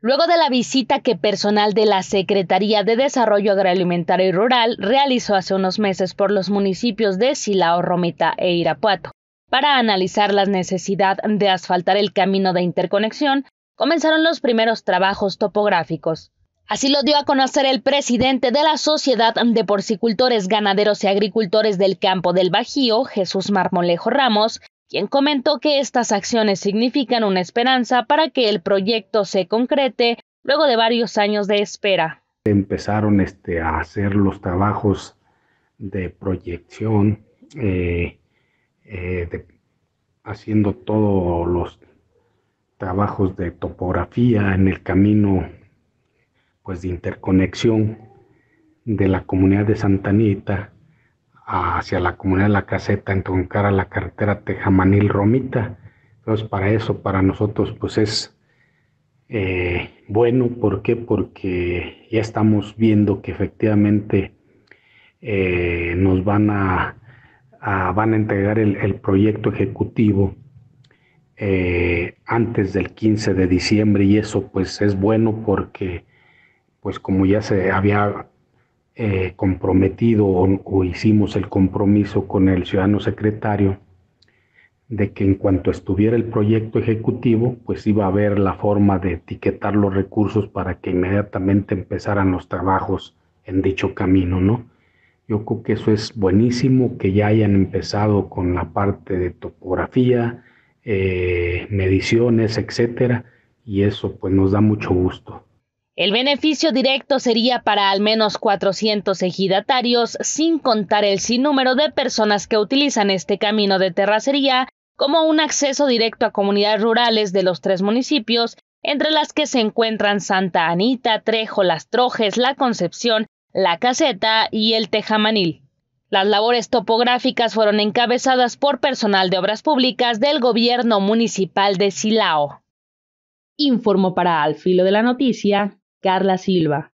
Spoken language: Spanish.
Luego de la visita que personal de la Secretaría de Desarrollo Agroalimentario y Rural realizó hace unos meses por los municipios de Silao, Romita e Irapuato, para analizar la necesidad de asfaltar el camino de interconexión, comenzaron los primeros trabajos topográficos. Así lo dio a conocer el presidente de la Sociedad de Porcicultores, Ganaderos y Agricultores del Campo del Bajío, Jesús Marmolejo Ramos, quien comentó que estas acciones significan una esperanza para que el proyecto se concrete luego de varios años de espera. Empezaron este, a hacer los trabajos de proyección, eh, eh, haciendo todos los trabajos de topografía en el camino pues, de interconexión de la comunidad de Santa Anita, hacia la comunidad de la caseta, entroncar a la carretera Tejamanil Romita. Entonces, para eso, para nosotros, pues es eh, bueno. ¿Por qué? Porque ya estamos viendo que efectivamente eh, nos van a, van a entregar el, proyecto ejecutivo eh, antes del 15 de diciembre y eso pues es bueno porque pues como ya se había eh, comprometido o, hicimos el compromiso con el ciudadano secretario de que en cuanto estuviera el proyecto ejecutivo, pues iba a haber la forma de etiquetar los recursos para que inmediatamente empezaran los trabajos en dicho camino, ¿no? Yo creo que eso es buenísimo, que ya hayan empezado con la parte de topografía, eh, mediciones, etcétera, y eso pues nos da mucho gusto. El beneficio directo sería para al menos 400 ejidatarios, sin contar el sinnúmero de personas que utilizan este camino de terracería como un acceso directo a comunidades rurales de los tres municipios, entre las que se encuentran Santa Anita, Trejo, Las Trojes, La Concepción, La Caseta y el Tejamanil. Las labores topográficas fueron encabezadas por personal de obras públicas del gobierno municipal de Silao. Informo para Al Filo de la Noticia carla silva